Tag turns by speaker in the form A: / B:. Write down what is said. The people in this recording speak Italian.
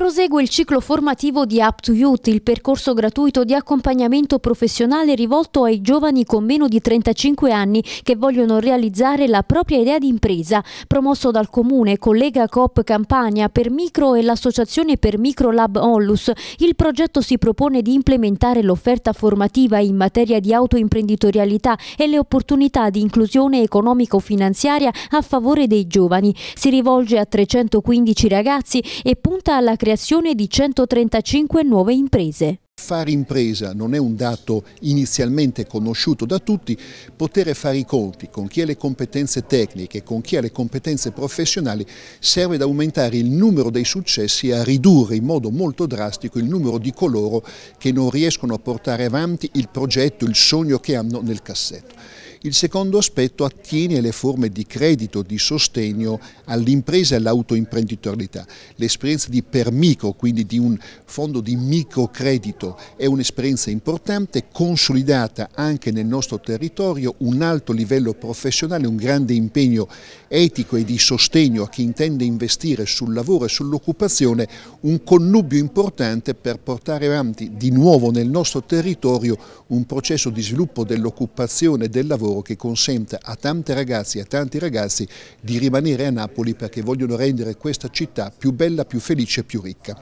A: Prosegue il ciclo formativo di Up to Youth, il percorso gratuito di accompagnamento professionale rivolto ai giovani con meno di 35 anni che vogliono realizzare la propria idea di impresa, promosso dal Comune, collega Coop Campania per Micro e l'Associazione per Micro Lab Onlus. Il progetto si propone di implementare l'offerta formativa in materia di autoimprenditorialità e le opportunità di inclusione economico-finanziaria a favore dei giovani. Si rivolge a 315 ragazzi e punta alla creazione creazione di 135 nuove imprese.
B: Fare impresa non è un dato inizialmente conosciuto da tutti, poter fare i conti con chi ha le competenze tecniche, con chi ha le competenze professionali, serve ad aumentare il numero dei successi e a ridurre in modo molto drastico il numero di coloro che non riescono a portare avanti il progetto, il sogno che hanno nel cassetto. Il secondo aspetto attiene alle forme di credito, di sostegno all'impresa e all'autoimprenditorialità. L'esperienza di permico, quindi di un fondo di microcredito, è un'esperienza importante, consolidata anche nel nostro territorio, un alto livello professionale, un grande impegno etico e di sostegno a chi intende investire sul lavoro e sull'occupazione, un connubio importante per portare avanti di nuovo nel nostro territorio un processo di sviluppo dell'occupazione e del lavoro lavoro che consenta a tante ragazze e a tanti ragazzi di rimanere a Napoli perché vogliono rendere questa città più bella, più felice e più ricca.